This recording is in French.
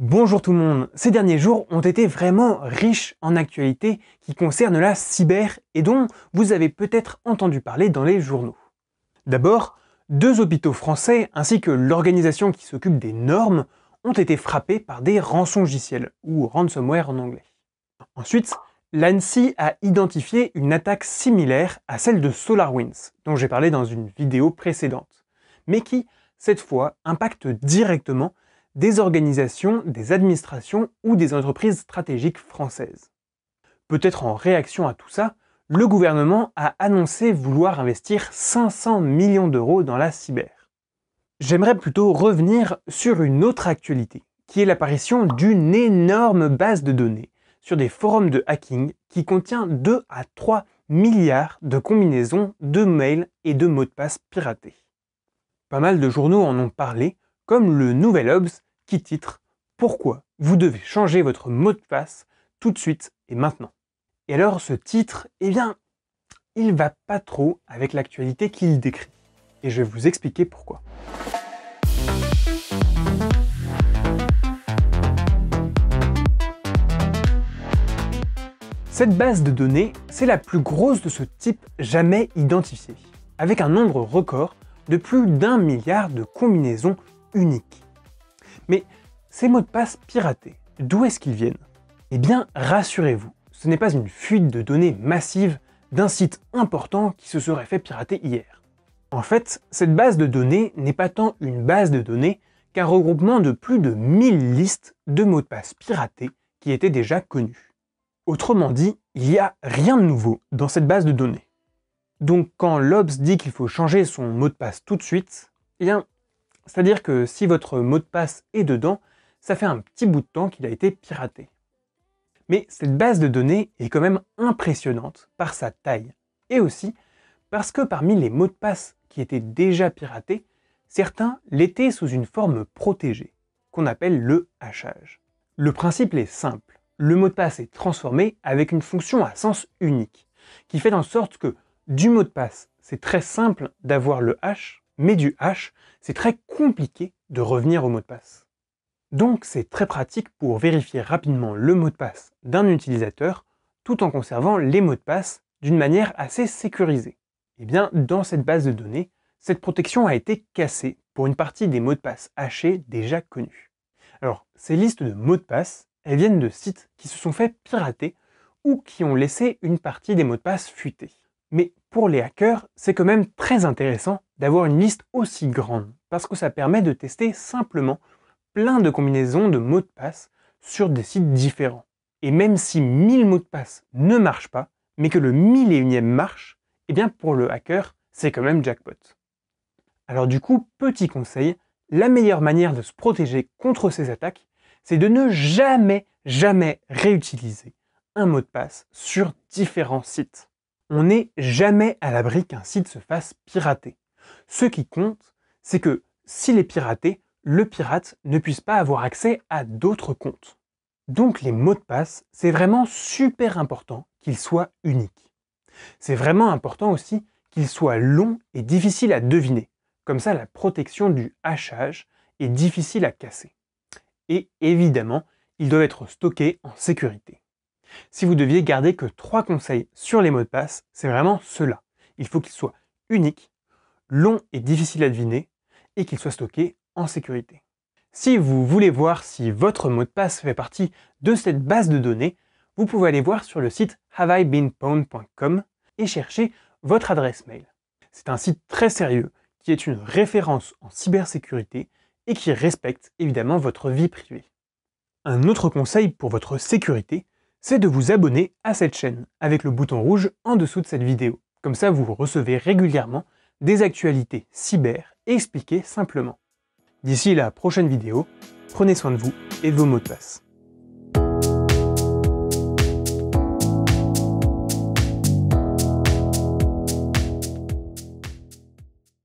Bonjour tout le monde. Ces derniers jours ont été vraiment riches en actualités qui concernent la cyber et dont vous avez peut-être entendu parler dans les journaux. D'abord, deux hôpitaux français ainsi que l'organisation qui s'occupe des normes ont été frappés par des rançongiciels ou ransomware en anglais. Ensuite, l'ANSI a identifié une attaque similaire à celle de SolarWinds dont j'ai parlé dans une vidéo précédente, mais qui cette fois impacte directement des organisations, des administrations ou des entreprises stratégiques françaises. Peut-être en réaction à tout ça, le gouvernement a annoncé vouloir investir 500 millions d'euros dans la cyber. J'aimerais plutôt revenir sur une autre actualité, qui est l'apparition d'une énorme base de données sur des forums de hacking qui contient 2 à 3 milliards de combinaisons de mails et de mots de passe piratés. Pas mal de journaux en ont parlé, comme le Nouvel Obs qui titre Pourquoi vous devez changer votre mot de passe tout de suite et maintenant. Et alors ce titre, eh bien, il va pas trop avec l'actualité qu'il décrit. Et je vais vous expliquer pourquoi. Cette base de données, c'est la plus grosse de ce type jamais identifiée, avec un nombre record de plus d'un milliard de combinaisons uniques. Mais ces mots de passe piratés, d'où est-ce qu'ils viennent Eh bien, rassurez-vous, ce n'est pas une fuite de données massive d'un site important qui se serait fait pirater hier. En fait, cette base de données n'est pas tant une base de données qu'un regroupement de plus de 1000 listes de mots de passe piratés qui étaient déjà connus. Autrement dit, il n'y a rien de nouveau dans cette base de données. Donc quand l'Obs dit qu'il faut changer son mot de passe tout de suite, eh bien, c'est-à-dire que si votre mot de passe est dedans, ça fait un petit bout de temps qu'il a été piraté. Mais cette base de données est quand même impressionnante par sa taille, et aussi parce que parmi les mots de passe qui étaient déjà piratés, certains l'étaient sous une forme protégée, qu'on appelle le hachage. Le principe est simple, le mot de passe est transformé avec une fonction à sens unique, qui fait en sorte que du mot de passe, c'est très simple d'avoir le hash, mais du H, c'est très compliqué de revenir au mot de passe. Donc c'est très pratique pour vérifier rapidement le mot de passe d'un utilisateur tout en conservant les mots de passe d'une manière assez sécurisée. Et eh bien dans cette base de données, cette protection a été cassée pour une partie des mots de passe hachés déjà connus. Alors ces listes de mots de passe, elles viennent de sites qui se sont fait pirater ou qui ont laissé une partie des mots de passe fuités. Mais pour les hackers, c'est quand même très intéressant d'avoir une liste aussi grande, parce que ça permet de tester simplement plein de combinaisons de mots de passe sur des sites différents. Et même si 1000 mots de passe ne marchent pas, mais que le 1001 unième marche, eh bien pour le hacker, c'est quand même jackpot. Alors du coup, petit conseil, la meilleure manière de se protéger contre ces attaques, c'est de ne jamais, jamais réutiliser un mot de passe sur différents sites on n'est jamais à l'abri qu'un site se fasse pirater. Ce qui compte, c'est que s'il est piraté, le pirate ne puisse pas avoir accès à d'autres comptes. Donc les mots de passe, c'est vraiment super important qu'ils soient uniques. C'est vraiment important aussi qu'ils soient longs et difficiles à deviner. Comme ça, la protection du hachage est difficile à casser. Et évidemment, ils doivent être stockés en sécurité. Si vous deviez garder que trois conseils sur les mots de passe, c'est vraiment cela. Il faut qu'ils soient uniques, longs et difficiles à deviner, et qu'ils soient stockés en sécurité. Si vous voulez voir si votre mot de passe fait partie de cette base de données, vous pouvez aller voir sur le site haveibeenpwned.com et chercher votre adresse mail. C'est un site très sérieux qui est une référence en cybersécurité et qui respecte évidemment votre vie privée. Un autre conseil pour votre sécurité, c'est de vous abonner à cette chaîne avec le bouton rouge en dessous de cette vidéo. Comme ça, vous recevez régulièrement des actualités cyber expliquées simplement. D'ici la prochaine vidéo, prenez soin de vous et de vos mots de passe.